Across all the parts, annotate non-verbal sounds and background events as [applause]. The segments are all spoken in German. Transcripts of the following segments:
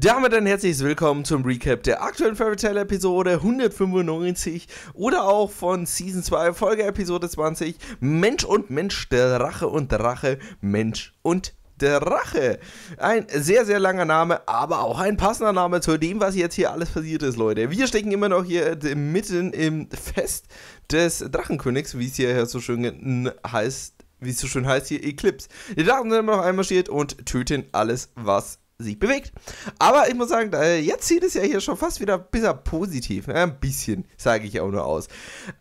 Damit ein herzliches Willkommen zum Recap der aktuellen Fairy Tale Episode 195 oder auch von Season 2 Folge Episode 20 Mensch und Mensch, der Rache und Drache, Mensch und Drache. Ein sehr, sehr langer Name, aber auch ein passender Name zu dem, was jetzt hier alles passiert ist, Leute. Wir stecken immer noch hier mitten im Fest des Drachenkönigs, wie es hier so schön heißt, wie es so schön heißt hier, Eclipse. Die Drachen sind immer noch einmarschiert und töten alles, was sich bewegt. Aber ich muss sagen, äh, jetzt sieht es ja hier schon fast wieder ein bisschen positiv. Ne? Ein bisschen, sage ich auch nur aus.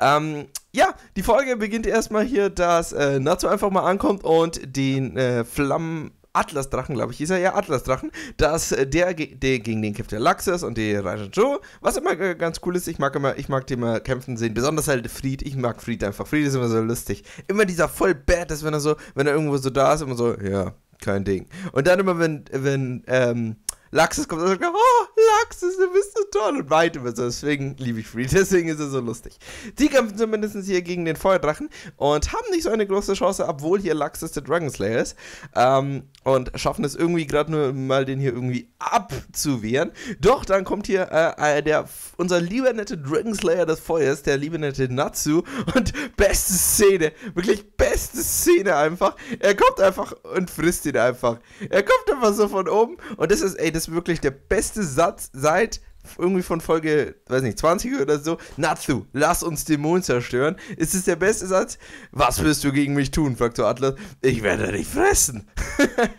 Ähm, ja, die Folge beginnt erstmal hier, dass äh, Natsu einfach mal ankommt und den äh, Flammen. Atlas-Drachen, glaube ich, hieß er ja, Atlas-Drachen, dass der, der, gegen den kämpft der Laxus und der Raja Joe, was immer äh, ganz cool ist, ich mag immer, ich mag die immer kämpfen sehen, besonders halt Fried, ich mag Fried einfach, Fried ist immer so lustig, immer dieser voll bad dass wenn er so, wenn er irgendwo so da ist, immer so, ja, kein Ding. Und dann immer, wenn, wenn ähm, Laxus kommt, dann sagt er, oh, Lachs ist, du bist so toll und weit über so. Deswegen liebe ich Free, deswegen ist er so lustig. Die kämpfen zumindest hier gegen den Feuerdrachen und haben nicht so eine große Chance, obwohl hier Laxus der Dragon Slayer ist. Ähm, und schaffen es irgendwie gerade nur mal, den hier irgendwie abzuwehren. Doch dann kommt hier äh, äh, der, unser lieber nette Dragon Slayer des Feuers, der liebe nette Natsu. Und beste Szene, wirklich beste Szene einfach. Er kommt einfach und frisst ihn einfach. Er kommt einfach so von oben. Und das ist, ey, das ist wirklich der beste Satz Satz seit irgendwie von Folge, weiß nicht, 20 oder so, Natsu, lass uns den Mond zerstören, ist es der beste Satz? Was wirst du gegen mich tun, fragt so Atlas? Ich werde dich fressen.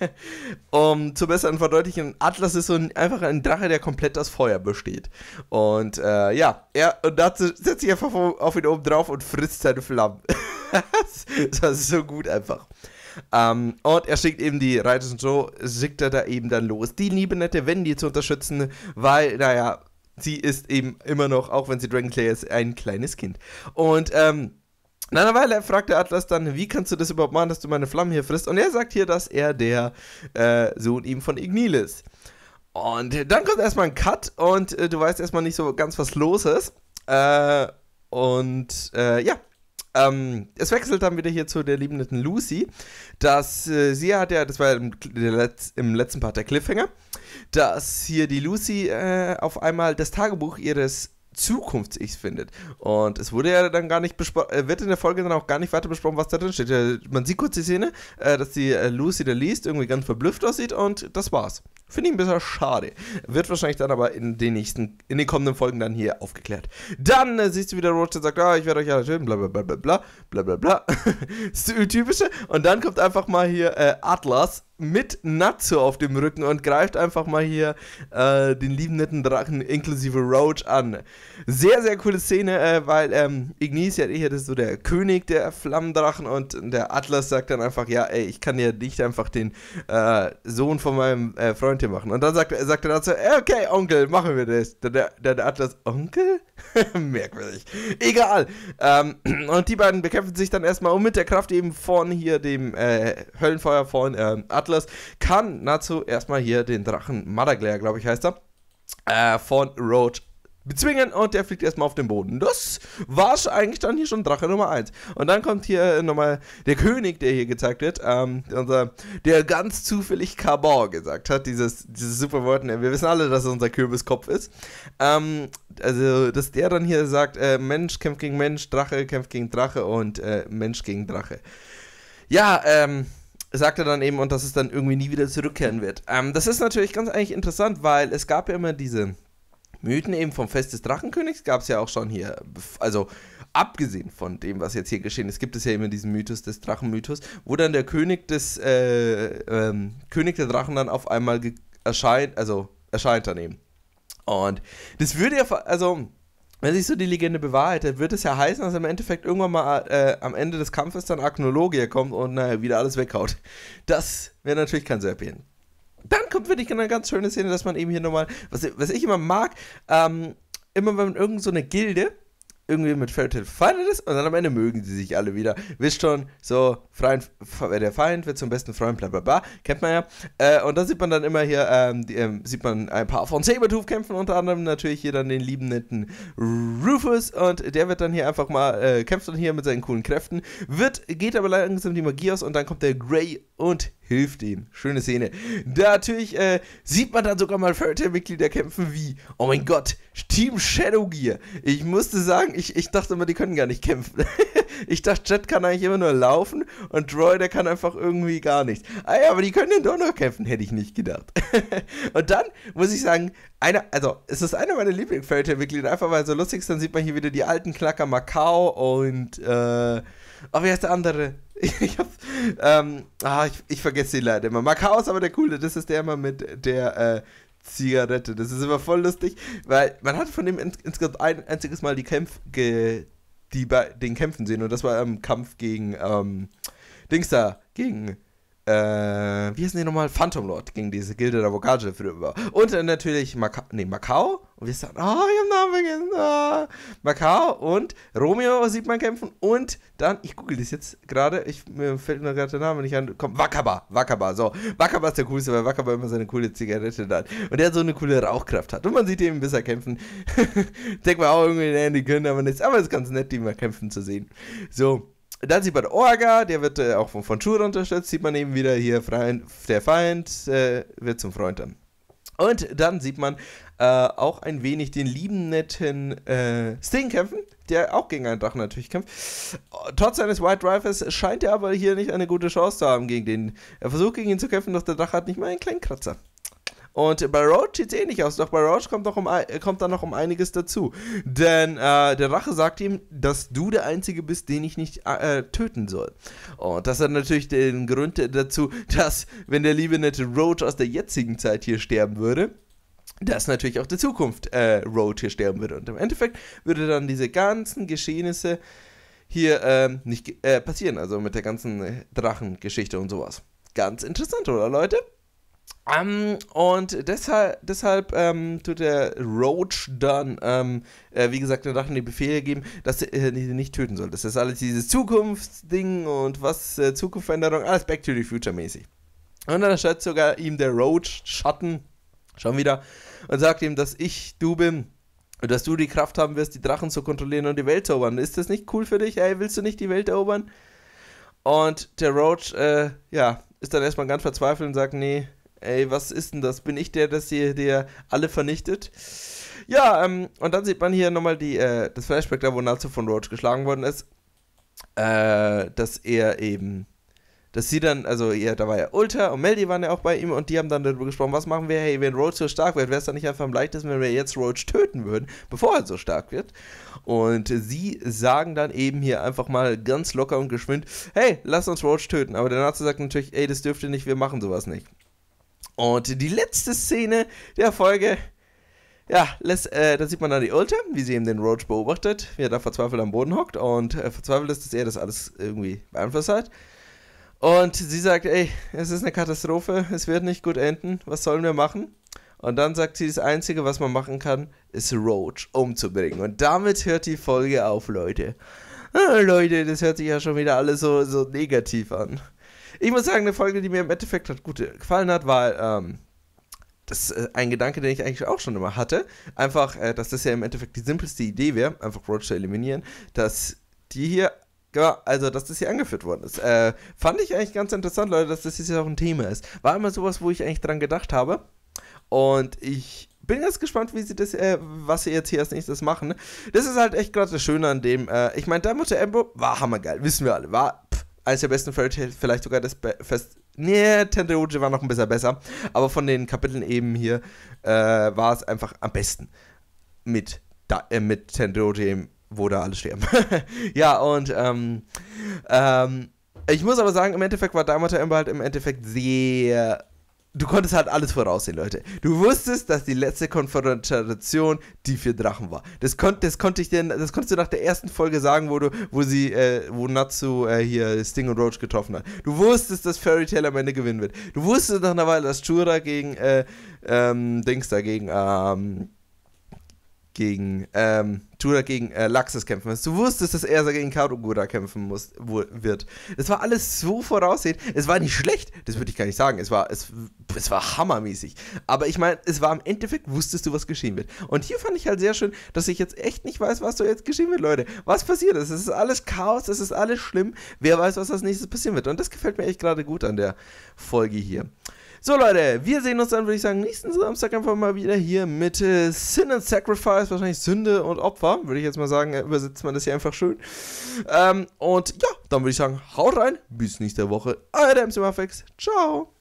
[laughs] um zu besseren verdeutlichen, Atlas ist so ein, einfach ein Drache, der komplett aus Feuer besteht. Und äh, ja, er und dazu setzt sich einfach auf ihn oben drauf und frisst seine Flammen. [laughs] das ist so gut einfach. Ähm, und er schickt eben die Reiters und Joe, schickt er da eben dann los, die liebe nette Wendy zu unterstützen, weil, naja, sie ist eben immer noch, auch wenn sie Dragonslayer ist, ein kleines Kind. Und, ähm, nach einer Weile fragt der Atlas dann, wie kannst du das überhaupt machen, dass du meine Flammen hier frisst? Und er sagt hier, dass er der äh, Sohn eben von Ignil ist. Und dann kommt erstmal ein Cut und äh, du weißt erstmal nicht so ganz, was los ist. Äh, und äh, ja, ähm, es wechselt dann wieder hier zu der liebenden Lucy. Dass äh, sie hat ja, das war im, Letz-, im, letzten Part der Cliffhanger, dass hier die Lucy äh, auf einmal das Tagebuch ihres Zukunfts-Ichs findet. Und es wurde ja dann gar nicht besprochen, äh, wird in der Folge dann auch gar nicht weiter besprochen, was da drin steht. Man sieht kurz die Szene, äh, dass die äh, Lucy da liest, irgendwie ganz verblüfft aussieht und das war's. Finde ich ein bisschen schade. Wird wahrscheinlich dann aber in den nächsten, in den kommenden Folgen dann hier aufgeklärt. Dann äh, siehst du wieder Roger sagt, ah, ich werde euch alle töten, bla bla bla bla bla bla bla bla. [laughs] Typische. Und dann kommt einfach mal hier äh, Atlas mit Natsu auf dem Rücken und greift einfach mal hier äh, den lieben netten Drachen inklusive Roach an. Sehr, sehr coole Szene, äh, weil ähm, Ignis ja eher das so der König der Flammendrachen und der Atlas sagt dann einfach, ja, ey, ich kann ja nicht einfach den äh, Sohn von meinem äh, Freund hier machen. Und dann sagt, sagt er dazu, äh, okay, Onkel, machen wir das. der, der, Atlas, Onkel? [laughs] Merkwürdig. Egal. Ähm, [clears throat] und die beiden bekämpfen sich dann erstmal um mit der Kraft eben von hier dem äh, Höllenfeuer von ähm, Atlas Butlers kann Natsu erstmal hier den Drachen Madaglair, glaube ich, heißt er, äh, von Roach bezwingen und der fliegt erstmal auf den Boden. Das war eigentlich dann hier schon Drache Nummer 1. Und dann kommt hier äh, nochmal der König, der hier gezeigt wird, ähm, unser, der ganz zufällig Carbon gesagt hat, dieses, dieses super Wort. Ne, wir wissen alle, dass es unser Kürbiskopf ist. Ähm, also, dass der dann hier sagt, äh, Mensch kämpft gegen Mensch, Drache kämpft gegen Drache und äh, Mensch gegen Drache. Ja, ähm, sagt er dann eben, und dass es dann irgendwie nie wieder zurückkehren wird. Ähm, das ist natürlich ganz eigentlich interessant, weil es gab ja immer diese Mythen eben vom Fest des Drachenkönigs, gab es ja auch schon hier, also abgesehen von dem, was jetzt hier geschehen ist, gibt es ja immer diesen Mythos des Drachenmythos, wo dann der König des, äh, ähm, König der Drachen dann auf einmal erscheint, also erscheint dann eben. Und das würde ja, also wenn sich so die Legende bewahrheitet, wird es ja heißen, dass im Endeffekt irgendwann mal äh, am Ende des Kampfes dann Aknologie kommt und naja, wieder alles weghaut. Das wäre natürlich kein Serpien. Dann kommt wirklich eine ganz schöne Szene, dass man eben hier nochmal, was, was ich immer mag, ähm, immer wenn irgend so eine Gilde irgendwie mit Fairytale verheiratet ist und dann am Ende mögen sie sich alle wieder. Wisst schon, so, Feind, der Feind wird zum besten Freund, bla bla bla, kennt man ja. Äh, und da sieht man dann immer hier, ähm, die, ähm, sieht man ein paar von Sabertooth kämpfen, unter anderem natürlich hier dann den lieben netten Rufus und der wird dann hier einfach mal, äh, kämpft dann hier mit seinen coolen Kräften, wird, geht aber langsam die Magie aus und dann kommt der Grey und hilft ihm. Schöne Szene. Da natürlich äh, sieht man dann sogar mal Fairytale-Mitglieder kämpfen wie, oh mein Gott, Team Shadow Gear. Ich musste sagen, ich, ich dachte immer, die können gar nicht kämpfen. [laughs] ich dachte, Jet kann eigentlich immer nur laufen und Troy, der kann einfach irgendwie gar nichts. Ah ja, aber die können ja doch noch kämpfen, hätte ich nicht gedacht. [laughs] und dann muss ich sagen, einer, also es ist einer meiner Lieblings-Fairytale-Mitglieder, einfach weil so lustig ist, dann sieht man hier wieder die alten Klacker Macau und äh, Oh, wer ist der andere? [laughs] ich, hab, ähm, ah, ich, ich vergesse ihn leider immer. Makaus, aber der coole, das ist der immer mit der äh, Zigarette. Das ist immer voll lustig, weil man hat von ihm in, insgesamt ein einziges Mal die Kämpf ge, die bei den Kämpfen sehen und das war im ähm, Kampf gegen ähm, Dings da, gegen äh, wie heißen die nochmal? Phantom Lord, gegen diese Gilde der Vokage früher war. Und dann natürlich Maka nee, Macau und wir sagen, oh, ich habe Namen vergessen. Ah. Macau und Romeo sieht man kämpfen. Und dann, ich google das jetzt gerade, mir fällt mir gerade der Name nicht an. Komm, Wakaba, Wakaba, so. Wakaba ist der coolste, weil Wakaba immer seine coole Zigarette hat. Und der so eine coole Rauchkraft hat. Und man sieht ihn besser kämpfen. [laughs] Denkt man auch irgendwie, nee, die können aber nichts. Aber es ist ganz nett, die mal kämpfen zu sehen. So. Dann sieht man Orga, der wird äh, auch von, von Schur unterstützt. Sieht man eben wieder hier, Freund, der Feind äh, wird zum Freund dann. Und dann sieht man äh, auch ein wenig den lieben netten äh, Sting kämpfen, der auch gegen einen Drachen natürlich kämpft. Trotz seines White Rifles scheint er aber hier nicht eine gute Chance zu haben gegen den. Er versucht gegen ihn zu kämpfen, doch der Drache hat nicht mal einen kleinen Kratzer. Und bei Roach sieht es eh nicht aus, doch bei Roach kommt, noch um, kommt dann noch um einiges dazu. Denn äh, der Drache sagt ihm, dass du der Einzige bist, den ich nicht äh, äh, töten soll. Und das hat natürlich den Grund dazu, dass, wenn der liebe nette Roach aus der jetzigen Zeit hier sterben würde, dass natürlich auch der Zukunft äh, Road hier sterben würde. Und im Endeffekt würde dann diese ganzen Geschehnisse hier äh, nicht äh, passieren, also mit der ganzen äh, Drachengeschichte und sowas. Ganz interessant, oder Leute? Um, ähm, und deshalb, deshalb ähm, tut der Roach dann, ähm, äh, wie gesagt, den Drachen die Befehle geben, dass er äh, nicht töten soll. Das ist alles dieses Zukunftsding und was, äh, Zukunftsveränderung, alles Back to the Future mäßig. Und dann stellt sogar ihm der Roach Schatten, schon wieder, und sagt ihm, dass ich du bin. Und dass du die Kraft haben wirst, die Drachen zu kontrollieren und die Welt zu erobern. Ist das nicht cool für dich? Ey, willst du nicht die Welt erobern? Und der Roach, äh, ja, ist dann erstmal ganz verzweifelt und sagt, nee, ey, was ist denn das? Bin ich der, der ihr der alle vernichtet? Ja, ähm, und dann sieht man hier nochmal die, äh, das Flashback da, wo Nazo von Roach geschlagen worden ist. Äh, dass er eben dass sie dann, also ja, da war ja Ulta und Meldi waren ja auch bei ihm und die haben dann darüber gesprochen, was machen wir, hey, wenn Roach so stark wird, wäre es dann nicht einfach am leichtesten, wenn wir jetzt Roach töten würden, bevor er so stark wird. Und sie sagen dann eben hier einfach mal ganz locker und geschwind, hey, lass uns Roach töten. Aber der Nazi sagt natürlich, ey, das dürfte nicht, wir machen sowas nicht. Und die letzte Szene der Folge, ja, lässt, äh, da sieht man dann die Ulta, wie sie eben den Roach beobachtet, wie er da verzweifelt am Boden hockt und äh, verzweifelt ist, dass er das alles irgendwie beeinflusst hat. Und sie sagt, ey, es ist eine Katastrophe, es wird nicht gut enden, was sollen wir machen? Und dann sagt sie, das Einzige, was man machen kann, ist Roach umzubringen. Und damit hört die Folge auf, Leute. Ah, Leute, das hört sich ja schon wieder alles so, so negativ an. Ich muss sagen, eine Folge, die mir im Endeffekt hat gut gefallen hat, war ähm, das äh, ein Gedanke, den ich eigentlich auch schon immer hatte. Einfach, äh, dass das ja im Endeffekt die simpelste Idee wäre, einfach Roach zu eliminieren, dass die hier Genau, also dass das hier angeführt worden ist. Äh, fand ich eigentlich ganz interessant, Leute, dass das jetzt auch ein Thema ist. War immer sowas, wo ich eigentlich dran gedacht habe. Und ich bin ganz gespannt, wie sie das, äh, was sie jetzt hier als nächstes machen. Das ist halt echt gerade das Schöne an dem. Äh, ich meine, Diamond to Embo war hammergeil, wissen wir alle. War pff, eines der besten Fairy Tales, vielleicht sogar das Be Fest. Nee, Tendrioji war noch ein bisschen besser. Aber von den Kapiteln eben hier äh, war es einfach am besten. Mit, da, äh, mit Tenderoji im wo da alle sterben. [laughs] ja, und ähm, ähm, ich muss aber sagen, im Endeffekt war Damata Ember halt im Endeffekt sehr. Du konntest halt alles voraussehen, Leute. Du wusstest, dass die letzte Konfrontation die vier Drachen war. Das, kon das konnte ich denn, das konntest du nach der ersten Folge sagen, wo du, wo sie, äh, wo Natsu äh, hier Sting und Roach getroffen hat. Du wusstest, dass Fairy Tail am Ende gewinnen wird. Du wusstest nach einer Weile, dass Chura gegen äh, ähm, Dings dagegen ähm, gegen ähm, Tudor gegen äh, Laxus kämpfen muss. Du wusstest, dass er gegen Karugura kämpfen muss, wo, wird. Das war alles so voraussehend. Es war nicht schlecht, das würde ich gar nicht sagen. Es war, es, es war hammermäßig. Aber ich meine, es war im Endeffekt, wusstest du, was geschehen wird. Und hier fand ich halt sehr schön, dass ich jetzt echt nicht weiß, was so jetzt geschehen wird, Leute. Was passiert ist. Es ist alles Chaos, es ist alles schlimm. Wer weiß, was als nächstes passieren wird. Und das gefällt mir echt gerade gut an der Folge hier. So Leute, wir sehen uns dann, würde ich sagen, nächsten Samstag einfach mal wieder hier mit äh, Sin and Sacrifice, wahrscheinlich Sünde und Opfer, würde ich jetzt mal sagen, äh, übersetzt man das hier einfach schön. Ähm, und ja, dann würde ich sagen, haut rein, bis nächste Woche, euer Dempsey Ciao!